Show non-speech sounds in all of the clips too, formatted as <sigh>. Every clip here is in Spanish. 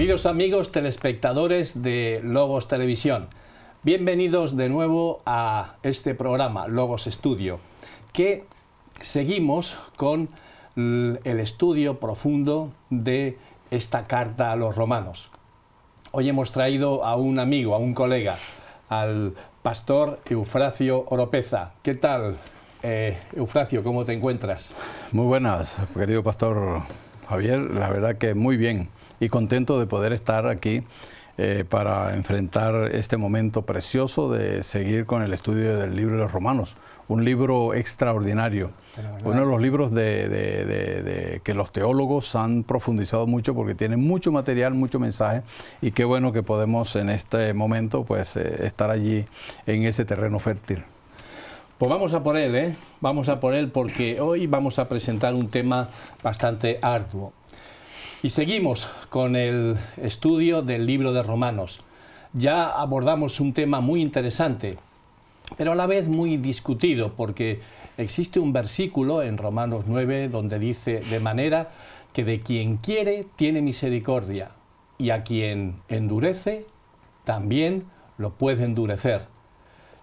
Queridos amigos telespectadores de Logos Televisión, bienvenidos de nuevo a este programa Logos Estudio, que seguimos con el estudio profundo de esta carta a los romanos. Hoy hemos traído a un amigo, a un colega, al pastor Eufracio Oropeza. ¿Qué tal, eh, Eufracio? ¿Cómo te encuentras? Muy buenas, querido pastor Javier. La verdad que muy bien y contento de poder estar aquí eh, para enfrentar este momento precioso de seguir con el estudio del libro de los romanos, un libro extraordinario, uno de los libros de, que los teólogos han profundizado mucho porque tiene mucho material, mucho mensaje y qué bueno que podemos en este momento pues eh, estar allí en ese terreno fértil. Pues vamos a por él, ¿eh? Vamos a por él porque hoy vamos a presentar un tema bastante arduo. Y seguimos con el estudio del libro de Romanos. Ya abordamos un tema muy interesante, pero a la vez muy discutido, porque existe un versículo en Romanos 9 donde dice, de manera que de quien quiere tiene misericordia, y a quien endurece también lo puede endurecer.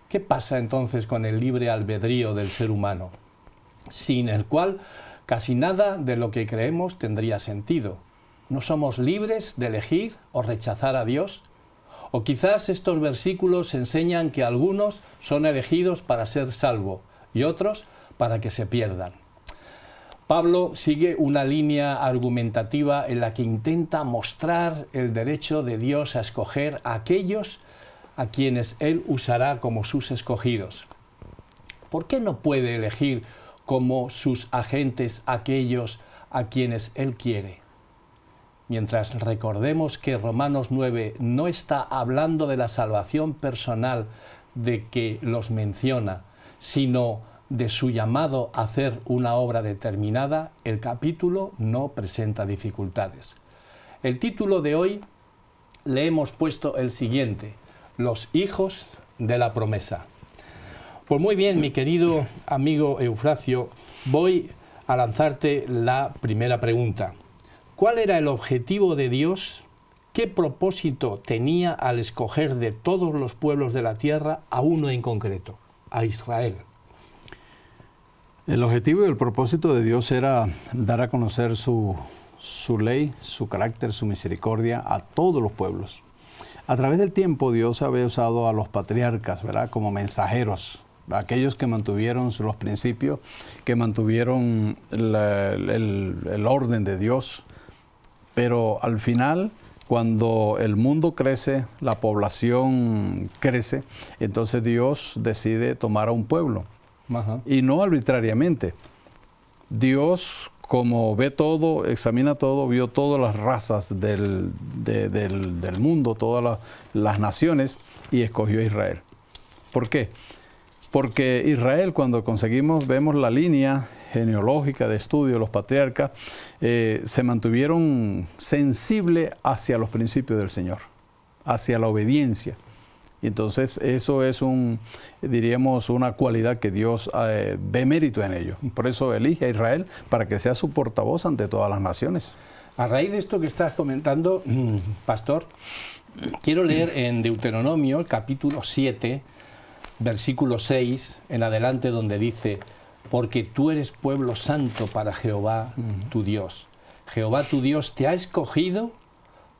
¿Qué pasa entonces con el libre albedrío del ser humano? Sin el cual casi nada de lo que creemos tendría sentido. ¿No somos libres de elegir o rechazar a Dios? O quizás estos versículos enseñan que algunos son elegidos para ser salvo y otros para que se pierdan. Pablo sigue una línea argumentativa en la que intenta mostrar el derecho de Dios a escoger a aquellos a quienes Él usará como sus escogidos. ¿Por qué no puede elegir como sus agentes aquellos a quienes Él quiere? mientras recordemos que Romanos 9 no está hablando de la salvación personal de que los menciona, sino de su llamado a hacer una obra determinada, el capítulo no presenta dificultades. El título de hoy le hemos puesto el siguiente, Los hijos de la promesa. Pues muy bien, mi querido amigo Eufracio, voy a lanzarte la primera pregunta. ¿Cuál era el objetivo de Dios? ¿Qué propósito tenía al escoger de todos los pueblos de la tierra a uno en concreto, a Israel? El objetivo y el propósito de Dios era dar a conocer su, ley, su carácter, su misericordia a todos los pueblos. A través del tiempo Dios había usado a los patriarcas, ¿verdad? Como mensajeros, aquellos que mantuvieron los principios, que mantuvieron el, el, orden de Dios, pero al final, cuando el mundo crece, la población crece, entonces Dios decide tomar a un pueblo. Y no arbitrariamente. Dios, como ve todo, examina todo, vio todas las razas del, mundo, todas las naciones, y escogió a Israel. ¿Por qué? Porque Israel, cuando conseguimos, vemos la línea genealógica de estudio los patriarcas, eh, se mantuvieron sensibles hacia los principios del Señor, hacia la obediencia. Y entonces eso es un, diríamos, una cualidad que Dios eh, ve mérito en ello. Por eso elige a Israel para que sea su portavoz ante todas las naciones. A raíz de esto que estás comentando, mm, pastor, quiero leer en Deuteronomio, capítulo 7, versículo 6, en adelante, donde dice, porque tú eres pueblo santo para Jehová tu Dios. Jehová tu Dios te ha escogido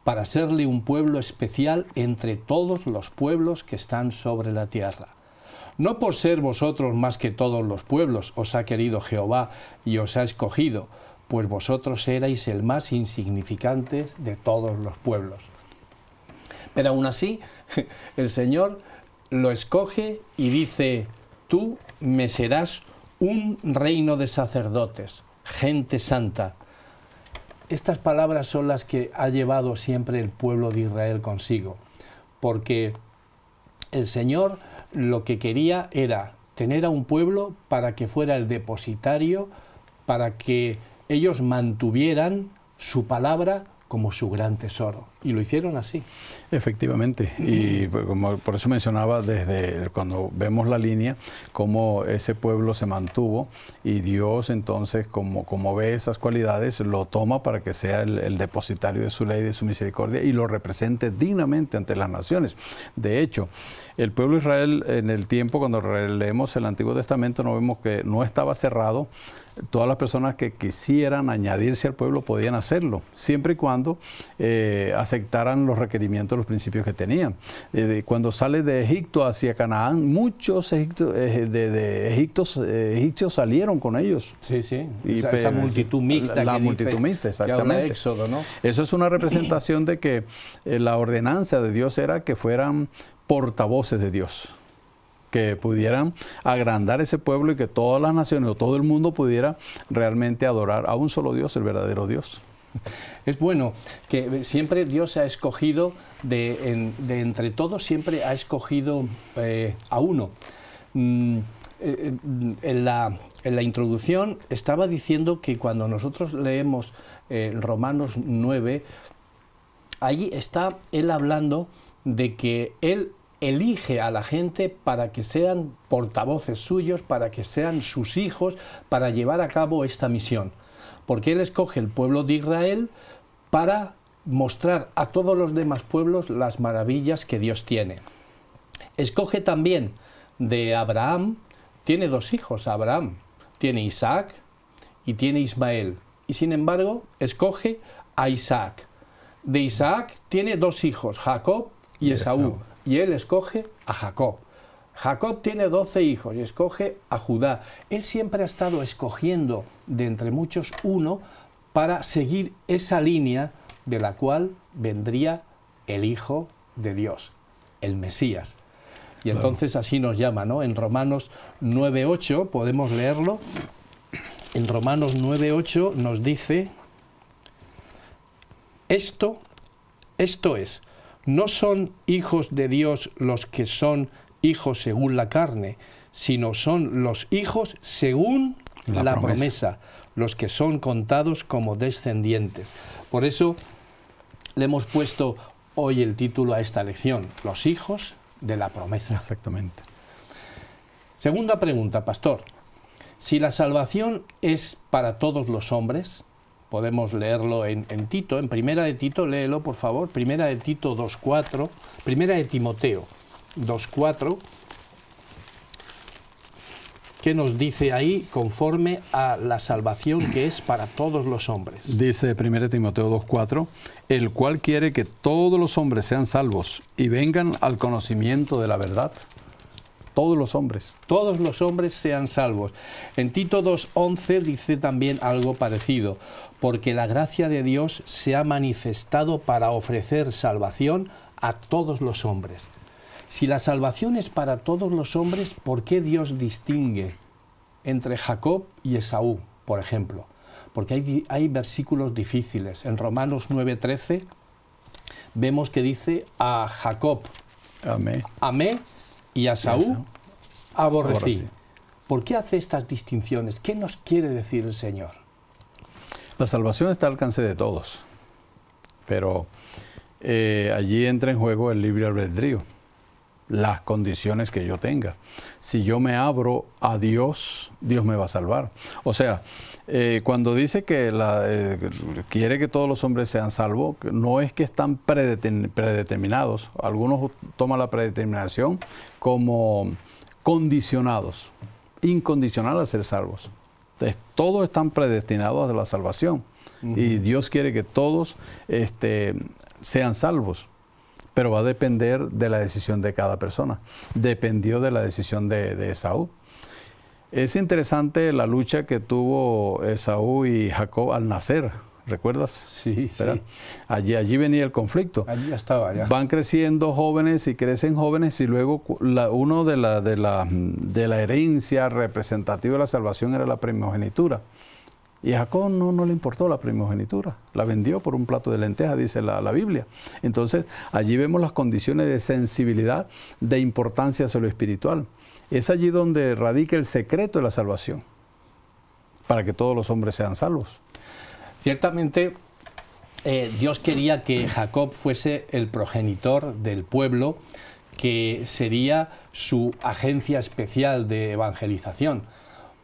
para serle un pueblo especial entre todos los pueblos que están sobre la tierra. No por ser vosotros más que todos los pueblos os ha querido Jehová y os ha escogido, pues vosotros erais el más insignificante de todos los pueblos. Pero aún así, <laughs> el Señor lo escoge y dice, tú me serás un reino de sacerdotes, gente santa. Estas palabras son las que ha llevado siempre el pueblo de Israel consigo, porque el Señor lo que quería era tener a un pueblo para que fuera el depositario, para que ellos mantuvieran su palabra como su gran tesoro. Y lo hicieron así. Efectivamente. Y pues, como por eso mencionaba desde cuando vemos la línea, cómo ese pueblo se mantuvo y Dios entonces, como, como ve esas cualidades, lo toma para que sea el, depositario de su ley, de su misericordia y lo represente dignamente ante las naciones. De hecho, el pueblo de Israel en el tiempo, cuando leemos el Antiguo Testamento, no vemos que no estaba cerrado todas las personas que quisieran añadirse al pueblo podían hacerlo, siempre y cuando eh, aceptaran los requerimientos, los principios que tenían. Eh, cuando sale de Egipto hacia Canaán, muchos eh, de, egipcios salieron con ellos. Sí, sí. esa multitud mixta. La, multitud mixta, exactamente. Eso es una representación de que la ordenanza de Dios era que fueran portavoces de Dios que pudieran agrandar ese pueblo y que todas las naciones o todo el mundo pudiera realmente adorar a un solo Dios, el verdadero Dios. Es bueno que siempre Dios ha escogido, de, entre todos, siempre ha escogido eh, a uno. Mm, eh, eh, en, la, introducción estaba diciendo que cuando nosotros leemos Romanos 9, allí está él hablando de que él elige a la gente para que sean portavoces suyos, para que sean sus hijos, para llevar a cabo esta misión. Porque Él escoge el pueblo de Israel para mostrar a todos los demás pueblos las maravillas que Dios tiene. Escoge también de Abraham, tiene dos hijos, Abraham, tiene Isaac y tiene Ismael. Y sin embargo, escoge a Isaac. De Isaac tiene dos hijos, Jacob y Esaú y él escoge a Jacob. Jacob tiene doce hijos y escoge a Judá. Él siempre ha estado escogiendo de entre muchos uno para seguir esa línea de la cual vendría el Hijo de Dios, el Mesías. Y entonces así nos llama, ¿no? En Romanos 9.8, podemos leerlo, en Romanos 9.8 nos dice, esto, esto es, no son hijos de Dios los que son hijos según la carne, sino son los hijos según la, promesa. los que son contados como descendientes. Por eso le hemos puesto hoy el título a esta lección, los hijos de la promesa. Exactamente. Segunda pregunta, pastor. Si la salvación es para todos los hombres, podemos leerlo en, Tito, en Primera de Tito, léelo por favor, Primera de Tito 2.4, Primera de Timoteo 2.4, ¿Qué nos dice ahí conforme a la salvación que es para todos los hombres. Dice Primera de Timoteo 2.4, el cual quiere que todos los hombres sean salvos y vengan al conocimiento de la verdad todos los hombres, todos los hombres sean salvos. En Tito 2.11 dice también algo parecido, porque la gracia de Dios se ha manifestado para ofrecer salvación a todos los hombres. Si la salvación es para todos los hombres, ¿por qué Dios distingue entre Jacob y Esaú, por ejemplo? Porque hay, versículos difíciles. En Romanos 9:13 vemos que dice a Jacob, a amén y a Saúl aborrecí. ¿Por qué hace estas distinciones? ¿Qué nos quiere decir el Señor? La salvación está al alcance de todos, pero eh, allí entra en juego el libre albedrío, las condiciones que yo tenga. Si yo me abro a Dios, Dios me va a salvar. O sea, eh, cuando dice que eh, quiere que todos los hombres sean salvos, no es que están predeterminados. Algunos toman la predeterminación como condicionados, incondicional a ser salvos. todos están predestinados a la salvación y Dios quiere que todos este, sean salvos, pero va a depender de la decisión de cada persona. Dependió de la decisión de, de Esaú. Es interesante la lucha que tuvo Esaú y Jacob al nacer ¿recuerdas? Sí, sí. Allí, allí venía el conflicto. Allí estaba, ya. Van creciendo jóvenes y crecen jóvenes y luego uno de la, de, la, de la herencia representativa de la salvación era la primogenitura. Y a Jacob no, no, le importó la primogenitura, la vendió por un plato de lenteja, dice la, la, Biblia. Entonces, allí vemos las condiciones de sensibilidad, de importancia hacia lo espiritual. Es allí donde radica el secreto de la salvación, para que todos los hombres sean salvos. Ciertamente, eh, Dios quería que Jacob fuese el progenitor del pueblo, que sería su agencia especial de evangelización.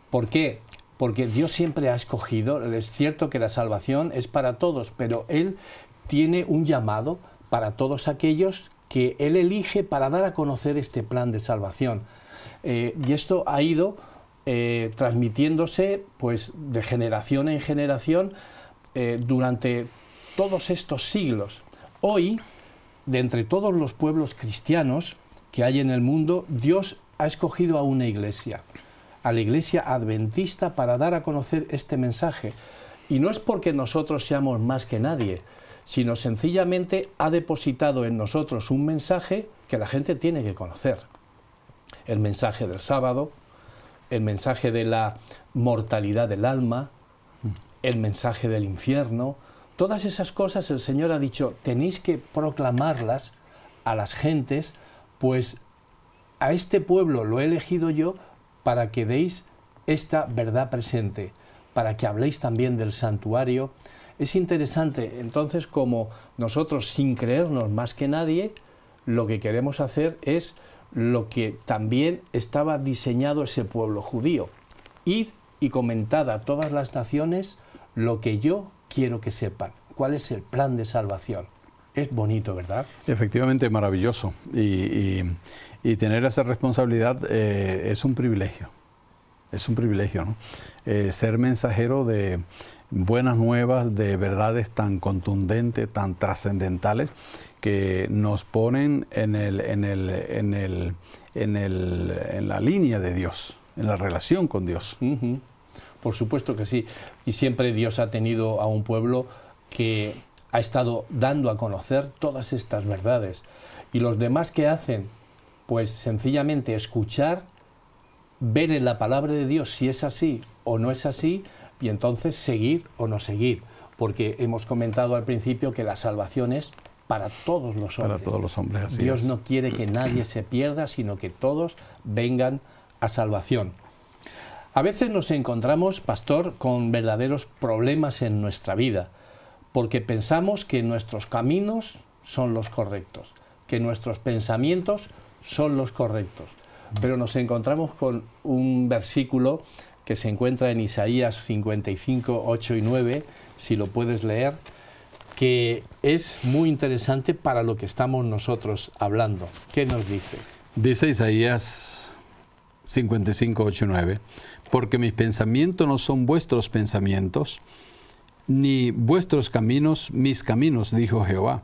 ¿Por qué? Porque Dios siempre ha escogido, es cierto que la salvación es para todos, pero Él tiene un llamado para todos aquellos que Él elige para dar a conocer este plan de salvación. Eh, y esto ha ido eh, transmitiéndose pues, de generación en generación eh, durante todos estos siglos. Hoy, de entre todos los pueblos cristianos que hay en el mundo, Dios ha escogido a una iglesia, a la iglesia adventista, para dar a conocer este mensaje. Y no es porque nosotros seamos más que nadie, sino sencillamente ha depositado en nosotros un mensaje que la gente tiene que conocer. El mensaje del sábado, el mensaje de la mortalidad del alma, el mensaje del infierno, todas esas cosas el Señor ha dicho, tenéis que proclamarlas a las gentes, pues a este pueblo lo he elegido yo para que deis esta verdad presente, para que habléis también del santuario. Es interesante, entonces, como nosotros, sin creernos más que nadie, lo que queremos hacer es lo que también estaba diseñado ese pueblo judío. Id y comentad a todas las naciones lo que yo quiero que sepan, cuál es el plan de salvación. Es bonito, ¿verdad? Efectivamente, maravilloso. Y, tener esa responsabilidad eh, es un privilegio. Es un privilegio, ¿no? Eh, ser mensajero de buenas nuevas, de verdades tan contundentes, tan trascendentales, que nos ponen en, el, en, la línea de Dios, en la relación con Dios. Por supuesto que sí. Y siempre Dios ha tenido a un pueblo que ha estado dando a conocer todas estas verdades. Y los demás que hacen, pues sencillamente escuchar, ver en la palabra de Dios si es así o no es así, y entonces seguir o no seguir. Porque hemos comentado al principio que la salvación es para todos los hombres. Para todos los hombres, así Dios no quiere que nadie se pierda, sino que todos vengan a salvación. A veces nos encontramos, pastor, con verdaderos problemas en nuestra vida, porque pensamos que nuestros caminos son los correctos, que nuestros pensamientos son los correctos. Pero nos encontramos con un versículo que se encuentra en Isaías 55, 8 y 9, si lo puedes leer, que es muy interesante para lo que estamos nosotros hablando. ¿Qué nos dice? Dice Isaías 55, 8 y 9 porque mis pensamientos no son vuestros pensamientos, ni vuestros caminos mis caminos, dijo Jehová.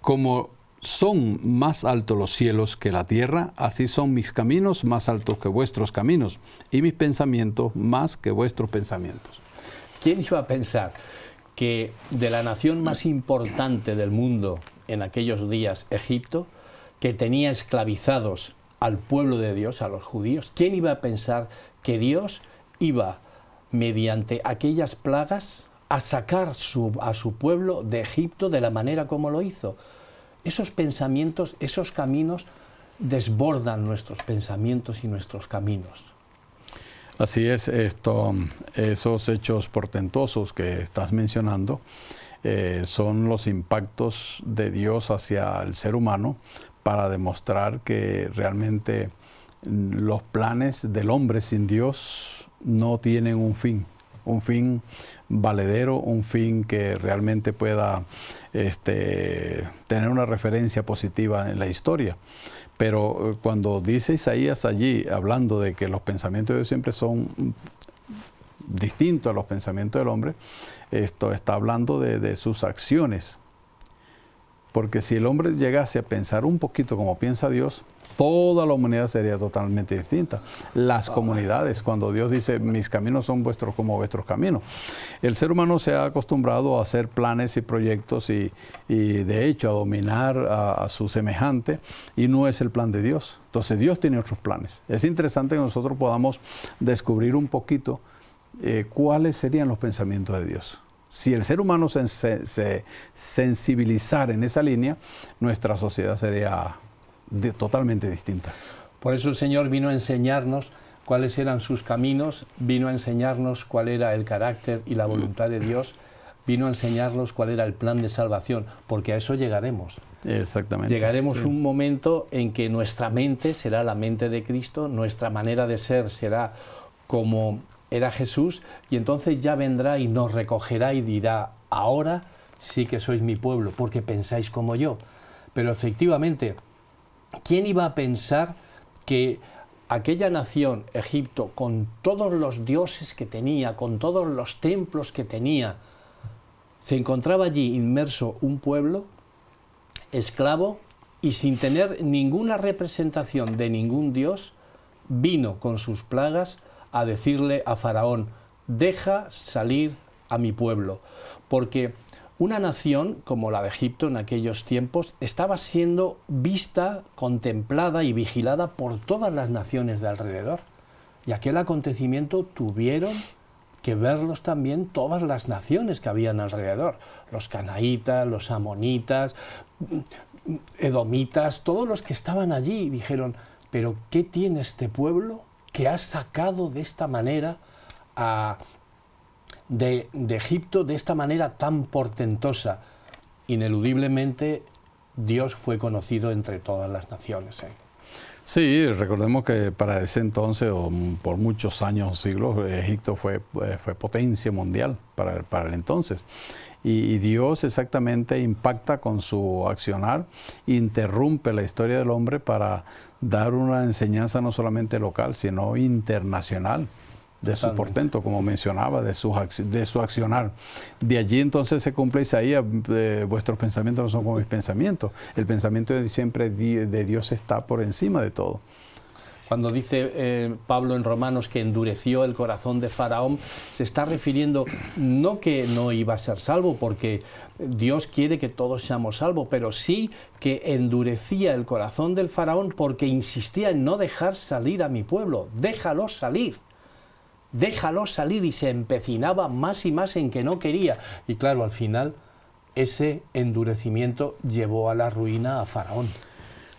Como son más altos los cielos que la tierra, así son mis caminos más altos que vuestros caminos, y mis pensamientos más que vuestros pensamientos. ¿Quién iba a pensar que de la nación más importante del mundo en aquellos días, Egipto, que tenía esclavizados al pueblo de Dios, a los judíos, ¿quién iba a pensar que Dios iba, mediante aquellas plagas, a sacar su, a su pueblo de Egipto de la manera como lo hizo. Esos pensamientos, esos caminos desbordan nuestros pensamientos y nuestros caminos. Así es, esto, esos hechos portentosos que estás mencionando eh, son los impactos de Dios hacia el ser humano para demostrar que realmente los planes del hombre sin Dios no tienen un fin, un fin valedero, un fin que realmente pueda este, tener una referencia positiva en la historia. Pero eh, cuando dice Isaías allí, hablando de que los pensamientos de Dios siempre son distintos a los pensamientos del hombre, esto está hablando de sus acciones. Porque si el hombre llegase a pensar un poquito como piensa Dios, toda la humanidad sería totalmente distinta. Las ah. comunidades, cuando Dios dice, mis caminos son vuestros como vuestros caminos. El ser humano se ha acostumbrado a hacer planes y proyectos y, de hecho a dominar a, su semejante y no es el plan de Dios. Entonces Dios tiene otros planes. Es interesante que nosotros podamos descubrir un poquito eh, cuáles serían los pensamientos de Dios. Si el ser humano se, se sensibilizara en esa línea, nuestra sociedad sería totalmente distinta. Por eso el Señor vino a enseñarnos cuáles eran sus caminos, vino a enseñarnos cuál era el carácter y la voluntad de Dios, vino a enseñarnos cuál era el plan de salvación, porque a eso llegaremos. Exactamente. Llegaremos a un momento en que nuestra mente será la mente de Cristo, nuestra manera de ser será como era Jesús, y entonces ya vendrá y nos recogerá y dirá, ahora sí que sois mi pueblo, porque pensáis como yo. Pero efectivamente, ¿Quién iba a pensar que aquella nación, Egipto, con todos los dioses que tenía, con todos los templos que tenía, se encontraba allí inmerso un pueblo esclavo y sin tener ninguna representación de ningún dios, vino con sus plagas a decirle a Faraón, deja salir a mi pueblo, porque una nación como la de Egipto en aquellos tiempos estaba siendo vista, contemplada y vigilada por todas las naciones de alrededor. Y aquel acontecimiento tuvieron que verlos también todas las naciones que habían alrededor, los canaítas, los amonitas, edomitas, todos los que estaban allí dijeron, pero ¿qué tiene este pueblo que ha sacado de esta manera a, de, Egipto de esta manera tan portentosa. Ineludiblemente Dios fue conocido entre todas las naciones. ¿eh? Sí, recordemos que para ese entonces, o por muchos años siglos, Egipto fue, eh, potencia mundial para, el entonces. y, Dios exactamente impacta con su accionar, interrumpe la historia del hombre para dar una enseñanza no solamente local, sino internacional de su portento, como mencionaba, de su, de su accionar. De allí entonces se cumple Isaías, eh, vuestros pensamientos no son como mis pensamientos. El pensamiento de siempre de Dios está por encima de todo cuando dice eh, Pablo en Romanos que endureció el corazón de Faraón, se está refiriendo no que no iba a ser salvo, porque Dios quiere que todos seamos salvos, pero sí que endurecía el corazón del Faraón porque insistía en no dejar salir a mi pueblo, déjalo salir déjalo salir y se empecinaba más y más en que no quería. Y claro, al final ese endurecimiento llevó a la ruina a Faraón.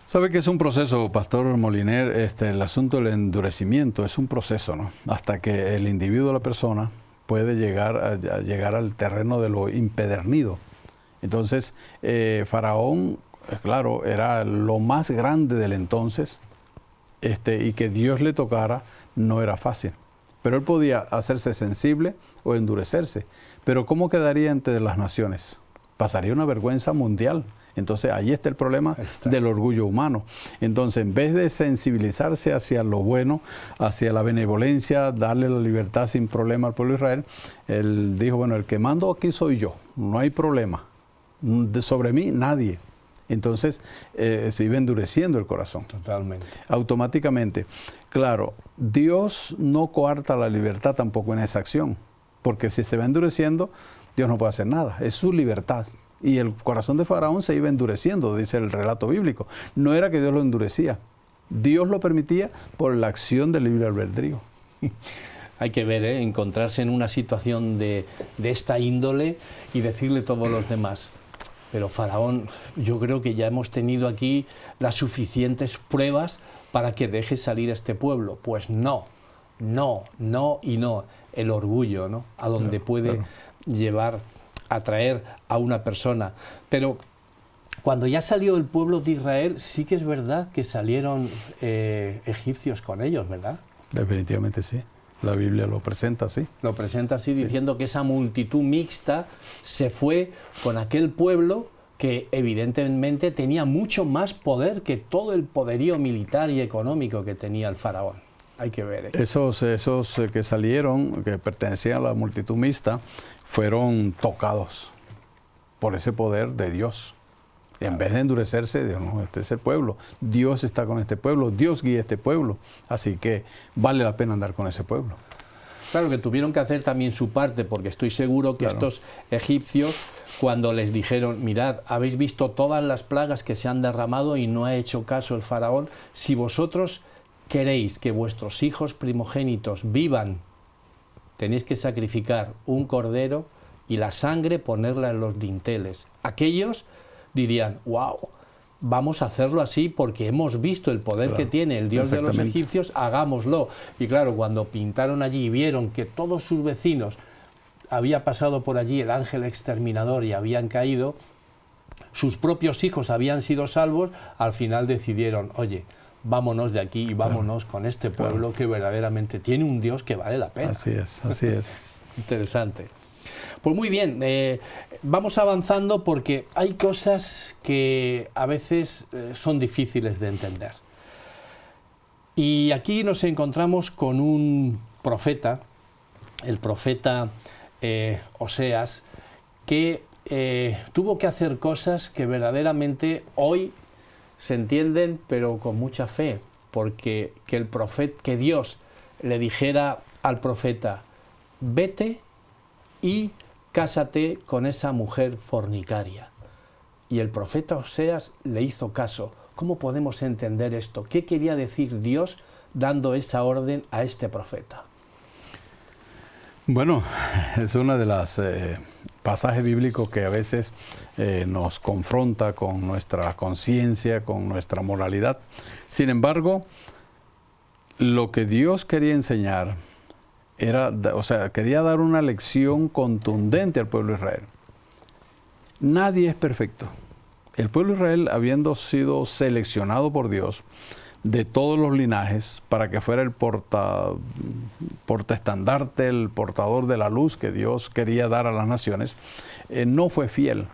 Sabe que es un proceso, Pastor Moliner, este, el asunto del endurecimiento es un proceso, ¿no? Hasta que el individuo, la persona, puede llegar, llegar al terreno de lo impedernido. Entonces, eh, Faraón, eh, claro, era lo más grande del entonces, este, y que Dios le tocara no era fácil. Pero él podía hacerse sensible o endurecerse. Pero ¿cómo quedaría entre las naciones? Pasaría una vergüenza mundial. Entonces ahí está el problema del orgullo humano. Entonces, en vez de sensibilizarse hacia lo bueno, hacia la benevolencia, darle la libertad sin problema al pueblo de Israel, él dijo, bueno, el que mando aquí soy yo, no hay problema. sobre mí nadie, entonces eh, se iba endureciendo el corazón. Totalmente. Automáticamente. Claro, Dios no coarta la libertad tampoco en esa acción, porque si se va endureciendo, Dios no puede hacer nada, es su libertad. Y el corazón de Faraón se iba endureciendo, dice el relato bíblico. No era que Dios lo endurecía, Dios lo permitía por la acción del libre albedrío. <laughs> hay que ver, ¿eh? encontrarse en una situación de, de, esta índole y decirle a todos los demás, pero Faraón, yo creo que ya hemos tenido aquí las suficientes pruebas para que deje salir a este pueblo. Pues no, no, no y no. El orgullo, ¿no? A donde puede llevar, atraer a una persona. Pero cuando ya salió el pueblo de Israel, sí que es verdad que salieron eh, egipcios con ellos, ¿verdad? Definitivamente sí. La Biblia lo presenta así. Lo presenta así diciendo que esa multitud mixta se fue con aquel pueblo que evidentemente tenía mucho más poder que todo el poderío militar y económico que tenía el faraón. Hay que ver. eso ¿eh? Esos, esos eh, que salieron, que pertenecían a la multitud mixta, fueron tocados por ese poder de Dios. En vez de endurecerse, Dios, no, este es el pueblo. Dios está con este pueblo, Dios guía este pueblo. Así que vale la pena andar con ese pueblo. Claro que tuvieron que hacer también su parte, porque estoy seguro que estos egipcios, cuando les dijeron, mirad, habéis visto todas las plagas que se han derramado y no ha hecho caso el faraón, si vosotros queréis que vuestros hijos primogénitos vivan, tenéis que sacrificar un cordero y la sangre ponerla en los dinteles. Aquellos dirían, wow, vamos a hacerlo así porque hemos visto el poder que tiene el dios de los egipcios, hagámoslo. Y claro, cuando pintaron allí y vieron que todos sus vecinos había pasado por allí el ángel exterminador y habían caído, sus propios hijos habían sido salvos, al final decidieron, oye, vámonos de aquí y vámonos con este pueblo que verdaderamente tiene un dios que vale la pena. Así es, así es. <laughs> Interesante. Pues muy bien, eh, vamos avanzando porque hay cosas que a veces eh, son difíciles de entender. Y aquí nos encontramos con un profeta, el profeta eh, Oseas, que tuvo que hacer cosas que verdaderamente hoy se entienden, pero con mucha fe, porque que el que Dios le dijera al profeta, vete y cásate con esa mujer fornicaria. Y el profeta Oseas le hizo caso. ¿Cómo podemos entender esto? ¿Qué quería decir Dios dando esa orden a este profeta? Bueno, es uno de los eh, pasajes bíblicos que a veces eh, nos confronta con nuestra conciencia, con nuestra moralidad. Sin embargo, lo que Dios quería enseñar era, o sea, quería dar una lección contundente al pueblo de Israel. Nadie es perfecto. El pueblo de Israel, habiendo sido seleccionado por Dios de todos los linajes para que fuera el porta, portaestandarte, el portador de la luz que Dios quería dar a las naciones, eh, no fue fiel,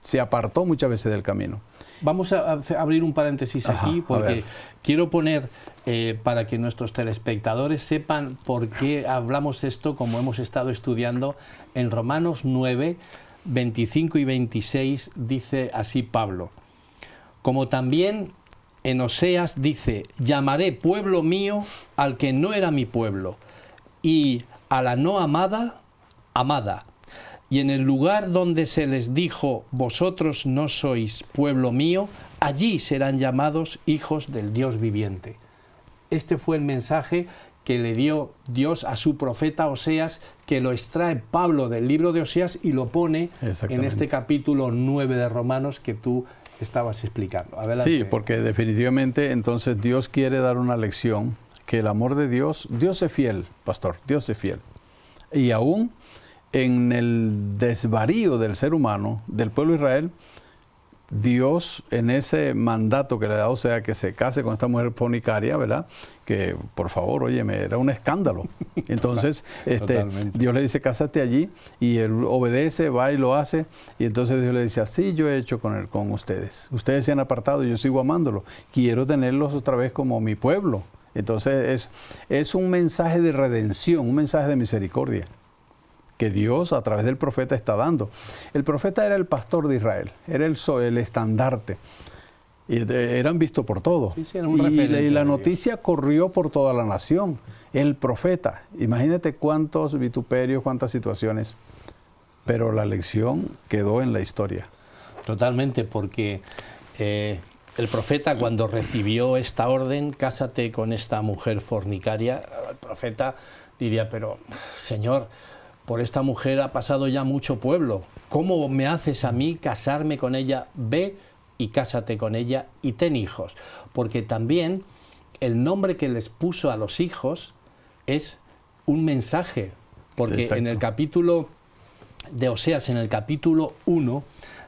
Se apartó muchas veces del camino vamos a abrir un paréntesis aquí porque quiero poner eh, para que nuestros telespectadores sepan por qué hablamos esto como hemos estado estudiando en Romanos 9, 25 y 26 dice así Pablo. Como también en Oseas dice, llamaré pueblo mío al que no era mi pueblo y a la no amada, amada y en el lugar donde se les dijo, vosotros no sois pueblo mío, allí serán llamados hijos del Dios viviente. Este fue el mensaje que le dio Dios a su profeta Oseas, que lo extrae Pablo del libro de Oseas y lo pone en este capítulo 9 de Romanos que tú estabas explicando. Sí, porque definitivamente entonces Dios quiere dar una lección, que el amor de Dios, Dios es fiel, pastor, Dios es fiel. Y aún en el desvarío del ser humano, del pueblo de Israel, Dios en ese mandato que le da, o sea, que se case con esta mujer ponicaria, ¿verdad? Que por favor, oye, me era un escándalo. <laughs> Entonces, este, Dios le dice, cásate allí, y él obedece, va y lo hace, y entonces Dios le dice, así yo he hecho con, con ustedes. Ustedes se han apartado, yo sigo amándolo. Quiero tenerlos otra vez como mi pueblo. Entonces, es un mensaje de redención, un mensaje de misericordia. Dios a través del profeta está dando. El profeta era el pastor de Israel, era el, el estandarte. Y eran vistos por todos. y, la, noticia corrió por toda la nación. El profeta, imagínate cuántos vituperios, cuántas situaciones, pero la lección quedó en la historia. Totalmente, porque eh, el profeta cuando recibió esta orden, cásate con esta mujer fornicaria, el profeta diría, pero Señor, por esta mujer ha pasado ya mucho pueblo. ¿Cómo me haces a mí casarme con ella? Ve y cásate con ella y ten hijos. Porque también el nombre que les puso a los hijos es un mensaje. Porque en el capítulo de Oseas, en el capítulo 1,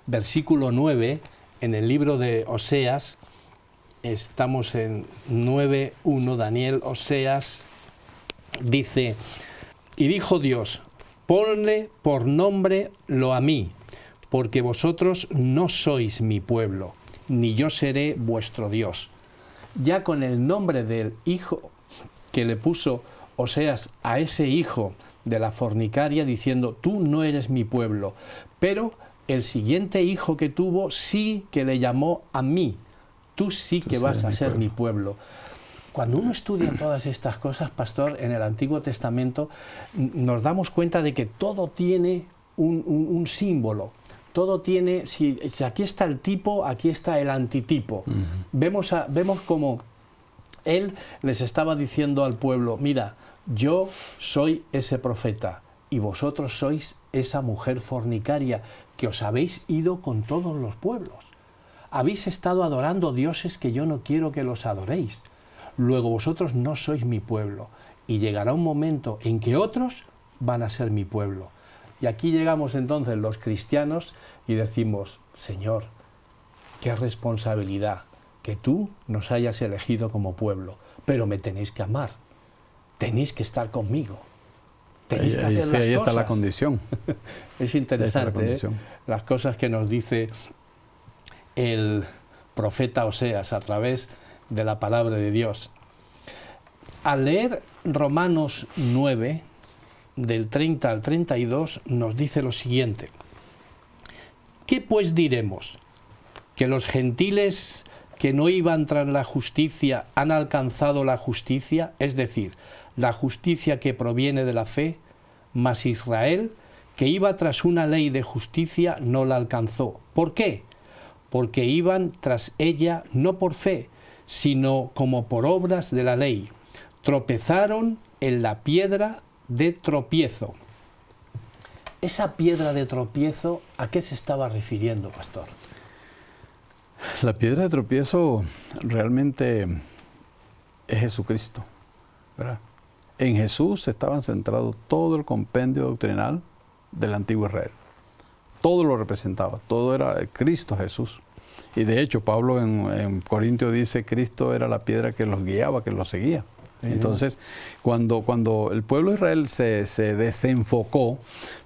versículo 9, en el libro de Oseas, estamos en 9.1, Daniel Oseas dice, y dijo Dios, ponle por nombre lo a mí, porque vosotros no sois mi pueblo, ni yo seré vuestro Dios. Ya con el nombre del hijo que le puso o sea, a ese hijo de la fornicaria, diciendo, tú no eres mi pueblo, pero el siguiente hijo que tuvo sí que le llamó a mí, tú sí que vas a ser Mi pueblo. Cuando uno estudia todas estas cosas, pastor, en el Antiguo Testamento nos damos cuenta de que todo tiene un, símbolo todo tiene, si, aquí está el tipo, aquí está el antitipo. Vemos, a, vemos como él les estaba diciendo al pueblo, mira, yo soy ese profeta y vosotros sois esa mujer fornicaria que os habéis ido con todos los pueblos. Habéis estado adorando dioses que yo no quiero que los adoréis. Luego vosotros no sois mi pueblo y llegará un momento en que otros van a ser mi pueblo. Y aquí llegamos entonces los cristianos y decimos, Señor, qué responsabilidad que tú nos hayas elegido como pueblo, pero me tenéis que amar, tenéis que estar conmigo. Tenéis que hacer sí, ahí está la condición. <laughs> es interesante ¿eh? las cosas que nos dice el profeta Oseas a través de la palabra de Dios. Al leer Romanos 9, del 30 al 32, nos dice lo siguiente. ¿Qué pues diremos? ¿Que los gentiles que no iban tras la justicia han alcanzado la justicia? Es decir, la justicia que proviene de la fe, mas Israel, que iba tras una ley de justicia, no la alcanzó. ¿Por qué? Porque iban tras ella no por fe, sino como por obras de la ley. Tropezaron en la piedra de tropiezo. Esa piedra de tropiezo, ¿a qué se estaba refiriendo, pastor? La piedra de tropiezo realmente es Jesucristo. En Jesús estaba centrado todo el compendio doctrinal del antiguo Israel. Todo lo representaba, todo era Cristo Jesús. Y de hecho, Pablo en, Corintios Corintio dice, Cristo era la piedra que los guiaba, que los seguía. Entonces, cuando, cuando el pueblo de Israel se, desenfocó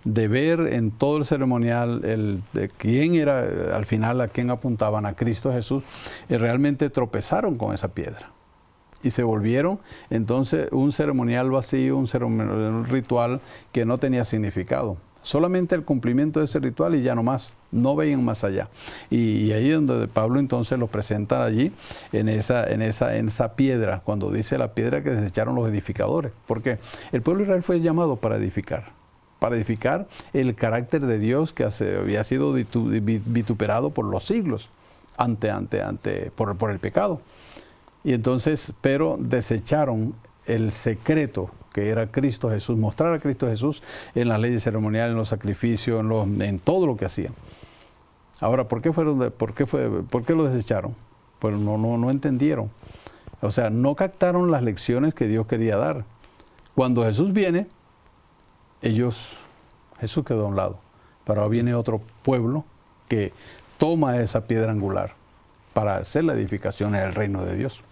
de ver en todo el ceremonial el, quién era, al final a quién apuntaban, a Cristo Jesús, eh, realmente tropezaron con esa piedra. Y se volvieron entonces un ceremonial vacío, un, un ritual que no tenía significado. Solamente el cumplimiento de ese ritual y ya no más, no veían más allá. Y, ahí es donde Pablo entonces lo presenta allí, en esa, en, esa, en esa piedra, cuando dice la piedra que desecharon los edificadores. Porque el pueblo de Israel fue llamado para edificar, para edificar el carácter de Dios que había sido vituperado por los siglos, ante, ante, ante, por, por el pecado. Y entonces, pero desecharon el secreto que era Cristo Jesús, mostrar a Cristo Jesús en las leyes ceremoniales, en los sacrificios, en, todo lo que hacían. Ahora, ¿por qué, fueron por, qué fue, lo desecharon? Pues no, no, no entendieron. O sea, no captaron las lecciones que Dios quería dar. Cuando Jesús viene, ellos, Jesús quedó a un lado, pero viene otro pueblo que toma esa piedra angular para hacer la edificación en el reino de Dios.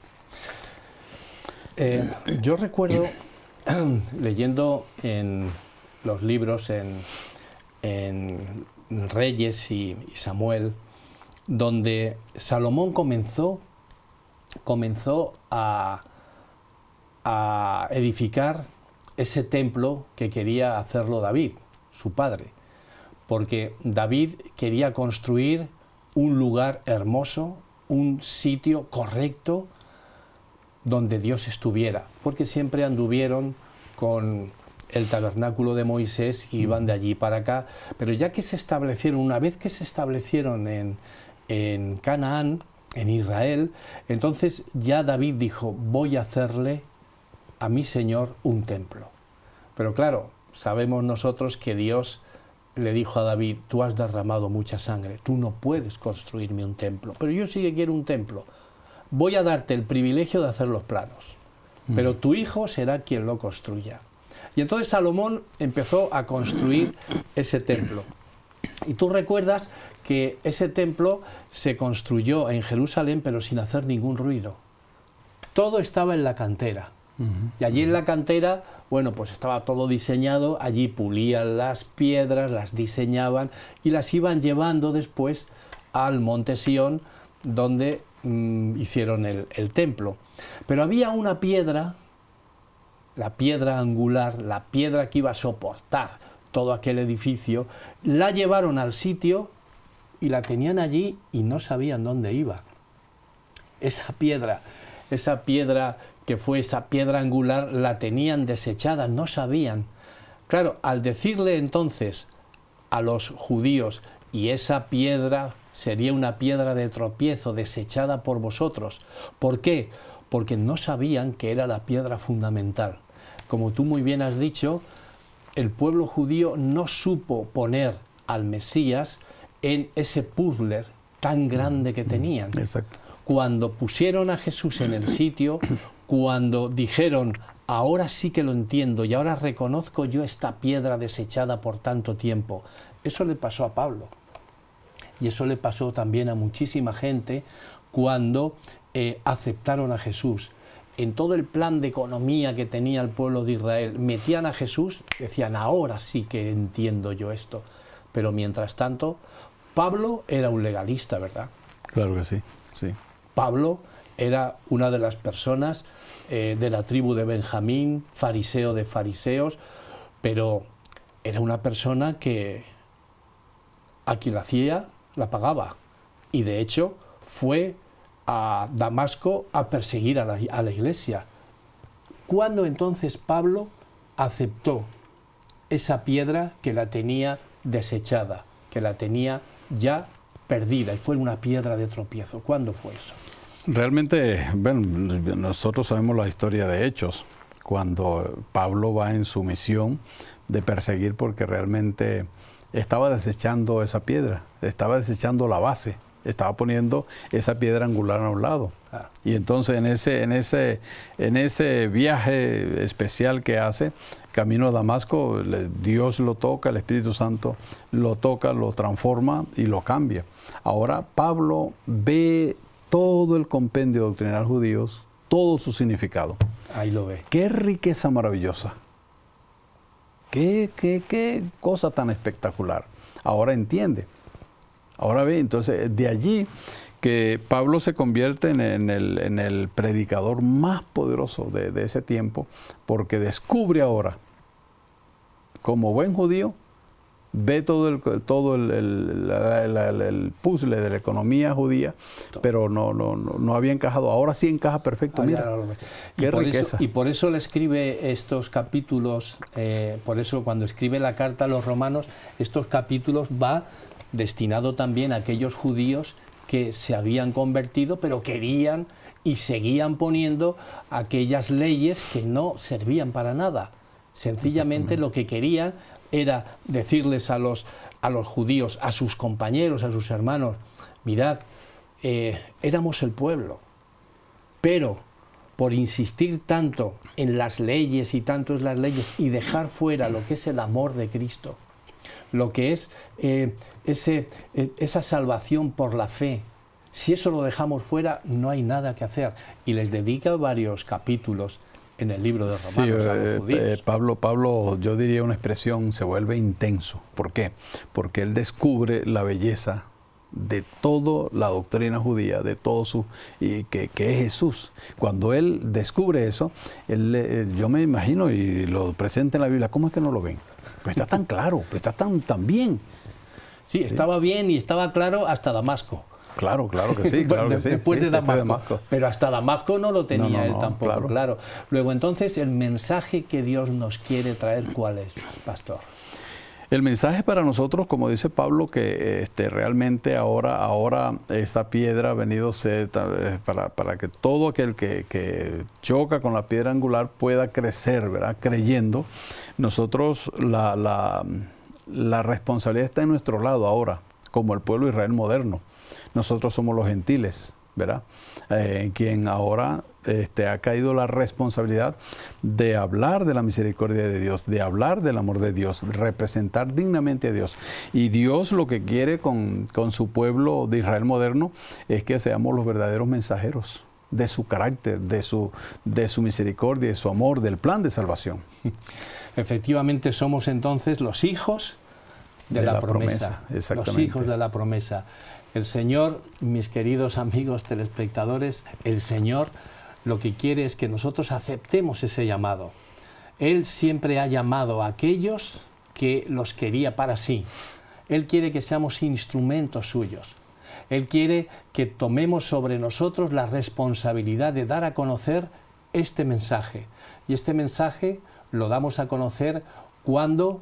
Eh, yo recuerdo <clears throat> leyendo en los libros, en, Reyes y, Samuel, donde Salomón comenzó, comenzó a edificar ese templo que quería hacerlo David, su padre, porque David quería construir un lugar hermoso, un sitio correcto, donde Dios estuviera, porque siempre anduvieron con el tabernáculo de Moisés y iban de allí para acá, pero ya que se establecieron, una vez que se establecieron en, Canaán, en Israel, entonces ya David dijo, voy a hacerle a mi Señor un templo. Pero claro, sabemos nosotros que Dios le dijo a David, tú has derramado mucha sangre, tú no puedes construirme un templo, pero yo sí que quiero un templo voy a darte el privilegio de hacer los planos, mm. pero tu hijo será quien lo construya. Y entonces Salomón empezó a construir ese templo. Y tú recuerdas que ese templo se construyó en Jerusalén pero sin hacer ningún ruido. Todo estaba en la cantera. Y allí en la cantera, bueno, pues estaba todo diseñado, allí pulían las piedras, las diseñaban y las iban llevando después al monte Sión, donde Mm, hicieron el templo. Pero había una piedra, la piedra angular, la piedra que iba a soportar todo aquel edificio, la llevaron al sitio y la tenían allí y no sabían dónde iba. Esa piedra, esa piedra que fue esa piedra angular, la tenían desechada, no sabían. Claro, al decirle entonces a los judíos, y esa piedra sería una piedra de tropiezo desechada por vosotros. ¿Por qué? Porque no sabían que era la piedra fundamental. Como tú muy bien has dicho, el pueblo judío no supo poner al Mesías en ese puzzle tan grande que tenían. Exacto. Cuando pusieron a Jesús en el sitio, cuando dijeron, ahora sí que lo entiendo y ahora reconozco yo esta piedra desechada por tanto tiempo, eso le pasó a Pablo. Y eso le pasó también a muchísima gente cuando eh, aceptaron a Jesús. En todo el plan de economía que tenía el pueblo de Israel, metían a Jesús, decían, ahora sí que entiendo yo esto. Pero mientras tanto, Pablo era un legalista, ¿verdad? Claro que sí, sí. Pablo era una de las personas eh, de la tribu de Benjamín, fariseo de fariseos, pero era una persona que aquí la la pagaba. Y de hecho fue a Damasco a perseguir a la, iglesia. Cuando entonces Pablo aceptó esa piedra que la tenía desechada, que la tenía ya perdida y fue una piedra de tropiezo. ¿Cuándo fue eso? Realmente, bueno, nosotros sabemos la historia de hechos, cuando Pablo va en su misión de perseguir porque realmente estaba desechando esa piedra, estaba desechando la base, estaba poniendo esa piedra angular a un lado. Y entonces en ese, en, ese, en ese viaje especial que hace, camino a Damasco, Dios lo toca, el Espíritu Santo lo toca, lo transforma y lo cambia. Ahora Pablo ve todo el compendio doctrinal judío, todo su significado. Ahí lo ve. Qué riqueza maravillosa. ¿Qué, cosa tan espectacular? Ahora entiende. Ahora ve, entonces, de allí que Pablo se convierte en, el, predicador más poderoso de ese tiempo, porque descubre ahora, como buen judío, ve todo el, todo el, puzzle de la economía judía, pero no, no, no, había encajado. Ahora sí encaja perfecto. Ah, mira, y por Eso, y por eso le escribe estos capítulos, eh, por eso cuando escribe la carta a los romanos, estos capítulos va destinado también a aquellos judíos que se habían convertido, pero querían y seguían poniendo aquellas leyes que no servían para nada. Sencillamente lo que querían era decirles a los, a los judíos, a sus compañeros, a sus hermanos, mirad, eh, éramos el pueblo, pero por insistir tanto en las leyes y tanto en las leyes y dejar fuera lo que es el amor de Cristo, lo que es eh, ese, eh, esa salvación por la fe, si eso lo dejamos fuera no hay nada que hacer. Y les dedica varios capítulos en el libro de Romanos. Eh, eh, Pablo, Pablo, yo diría una expresión, se vuelve intenso. ¿Por qué? Porque él descubre la belleza de toda la doctrina judía, de todo su, y que, es Jesús. Cuando él descubre eso, él, yo me imagino, y lo presenta en la Biblia, ¿cómo es que no lo ven? Pues está tan claro, pues está tan, tan bien. sí, estaba bien y estaba claro hasta Damasco. Claro, claro que sí, <laughs> claro que sí. Pero hasta Damasco no lo tenía él tampoco, claro. Luego, entonces, el mensaje que Dios nos quiere traer, ¿cuál es, pastor? El mensaje para nosotros, como dice Pablo, que este, realmente ahora, ahora esta piedra ha venido para, para que todo aquel que, choca con la piedra angular pueda crecer, ¿verdad? Creyendo. Nosotros, la, la, responsabilidad está en nuestro lado ahora, como el pueblo Israel moderno nosotros somos los gentiles, ¿verdad? en eh, quien ahora este, ha caído la responsabilidad de hablar de la misericordia de Dios, de hablar del amor de Dios, representar dignamente a Dios. Y Dios lo que quiere con, con su pueblo de Israel moderno es que seamos los verdaderos mensajeros de su carácter, de su, de su misericordia, de su amor, del plan de salvación. <laughs> Efectivamente somos entonces los hijos de, la, promesa. promesa. Los hijos de la promesa. El Señor, mis queridos amigos telespectadores, el Señor lo que quiere es que nosotros aceptemos ese llamado. Él siempre ha llamado a aquellos que los quería para sí. Él quiere que seamos instrumentos suyos. Él quiere que tomemos sobre nosotros la responsabilidad de dar a conocer este mensaje. Y este mensaje lo damos a conocer cuando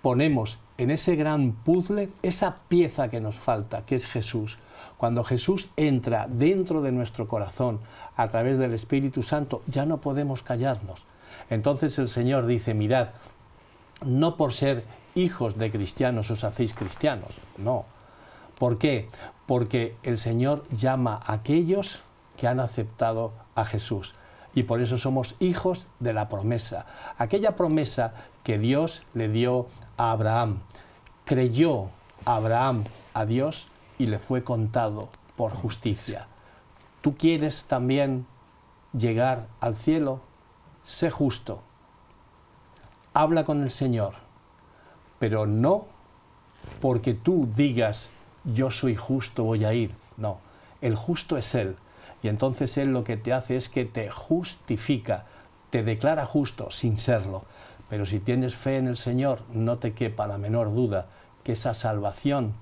ponemos en ese gran puzzle esa pieza que nos falta, que es Jesús. Cuando Jesús entra dentro de nuestro corazón a través del Espíritu Santo, ya no podemos callarnos. Entonces el Señor dice, mirad, no por ser hijos de cristianos os hacéis cristianos, no. ¿Por qué? Porque el Señor llama a aquellos que han aceptado a Jesús. Y por eso somos hijos de la promesa. Aquella promesa que Dios le dio Abraham. Creyó Abraham a Dios y le fue contado por justicia. ¿Tú quieres también llegar al cielo? Sé justo. Habla con el Señor, pero no porque tú digas, yo soy justo, voy a ir. No, el justo es Él. Y entonces Él lo que te hace es que te justifica, te declara justo sin serlo. Pero si tienes fe en el Señor, no te quepa la menor duda que esa salvación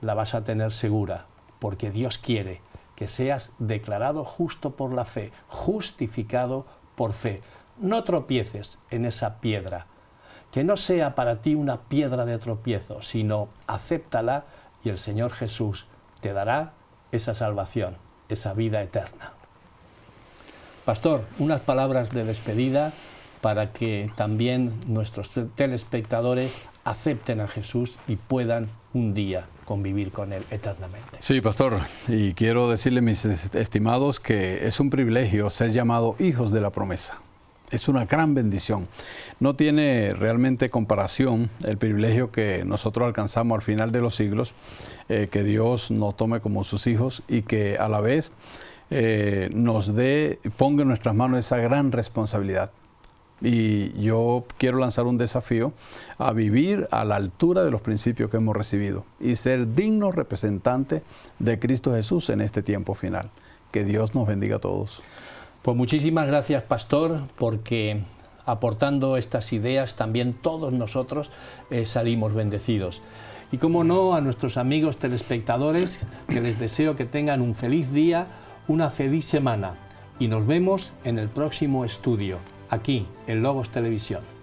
la vas a tener segura, porque Dios quiere que seas declarado justo por la fe, justificado por fe. No tropieces en esa piedra, que no sea para ti una piedra de tropiezo, sino acéptala y el Señor Jesús te dará esa salvación, esa vida eterna. Pastor, unas palabras de despedida para que también nuestros telespectadores acepten a Jesús y puedan un día convivir con Él eternamente. Sí, pastor, y quiero decirle, mis estimados, que es un privilegio ser llamado hijos de la promesa. Es una gran bendición. No tiene realmente comparación el privilegio que nosotros alcanzamos al final de los siglos, eh, que Dios nos tome como sus hijos y que a la vez eh, nos dé, ponga en nuestras manos esa gran responsabilidad y yo quiero lanzar un desafío a vivir a la altura de los principios que hemos recibido y ser dignos representante de Cristo Jesús en este tiempo final. Que Dios nos bendiga a todos. Pues muchísimas gracias, pastor, porque aportando estas ideas también todos nosotros eh, salimos bendecidos. Y cómo no, a nuestros amigos telespectadores, que les deseo que tengan un feliz día, una feliz semana. Y nos vemos en el próximo estudio aquí en Lobos Televisión.